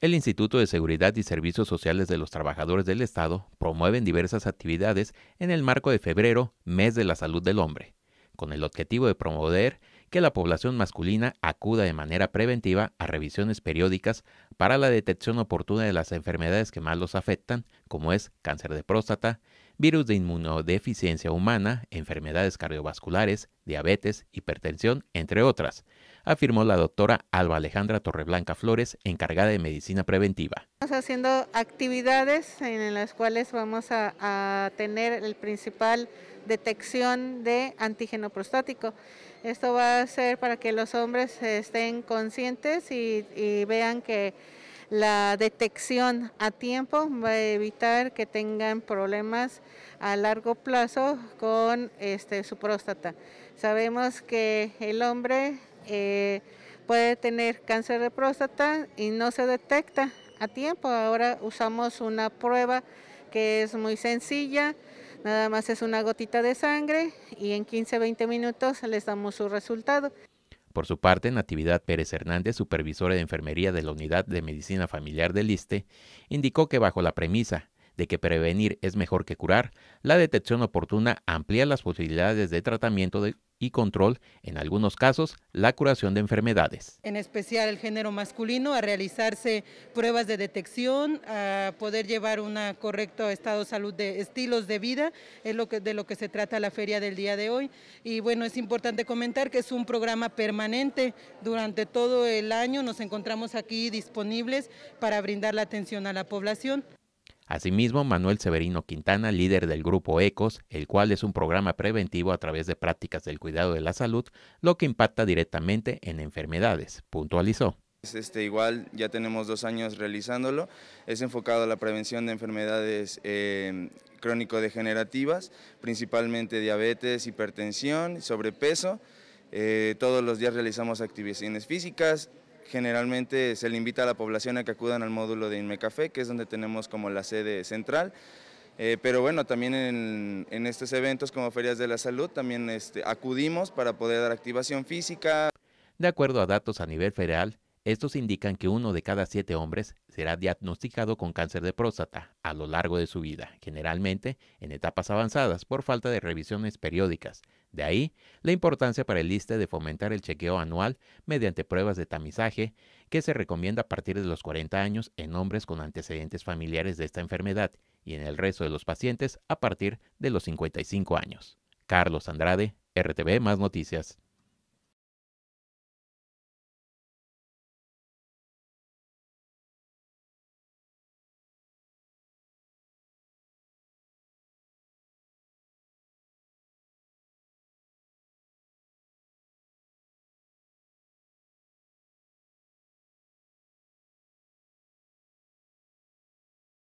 El Instituto de Seguridad y Servicios Sociales de los Trabajadores del Estado promueven diversas actividades en el marco de febrero, mes de la salud del hombre, con el objetivo de promover que la población masculina acuda de manera preventiva a revisiones periódicas para la detección oportuna de las enfermedades que más los afectan, como es cáncer de próstata, virus de inmunodeficiencia humana, enfermedades cardiovasculares, diabetes, hipertensión, entre otras, afirmó la doctora Alba Alejandra Torreblanca Flores, encargada de medicina preventiva. Estamos haciendo actividades en las cuales vamos a, tener el principal detección de antígeno prostático. Esto va a ser para que los hombres estén conscientes y vean que la detección a tiempo va a evitar que tengan problemas a largo plazo con este, su próstata. Sabemos que el hombre eh, puede tener cáncer de próstata y no se detecta a tiempo. Ahora usamos una prueba que es muy sencilla, nada más es una gotita de sangre y en 15-20 minutos les damos su resultado. Por su parte, Natividad Pérez Hernández, supervisora de enfermería de la Unidad de Medicina Familiar del ISTE, indicó que bajo la premisa de que prevenir es mejor que curar, la detección oportuna amplía las posibilidades de tratamiento de y control, en algunos casos, la curación de enfermedades. En especial el género masculino, a realizarse pruebas de detección, a poder llevar un correcto estado de salud de estilos de vida, es lo que, de lo que se trata la feria del día de hoy. Y bueno, es importante comentar que es un programa permanente, durante todo el año nos encontramos aquí disponibles para brindar la atención a la población. Asimismo, Manuel Severino Quintana, líder del grupo ECOS, el cual es un programa preventivo a través de prácticas del cuidado de la salud, lo que impacta directamente en enfermedades, puntualizó. Este, igual ya tenemos dos años realizándolo, es enfocado a la prevención de enfermedades em, crónico-degenerativas, principalmente diabetes, hipertensión, sobrepeso. Eh, todos los días realizamos actividades físicas, Generalmente se le invita a la población a que acudan al módulo de Inmecafé, que es donde tenemos como la sede central. Eh, pero bueno, también en, estos eventos como Ferias de la Salud también este, acudimos para poder dar activación física. De acuerdo a datos a nivel federal, estos indican que uno de cada siete hombres será diagnosticado con cáncer de próstata a lo largo de su vida, generalmente en etapas avanzadas por falta de revisiones periódicas, de ahí la importancia para el ISTE de fomentar el chequeo anual mediante pruebas de tamizaje que se recomienda a partir de los 40 años en hombres con antecedentes familiares de esta enfermedad y en el resto de los pacientes a partir de los 55 años. Carlos Andrade, RTV Más Noticias.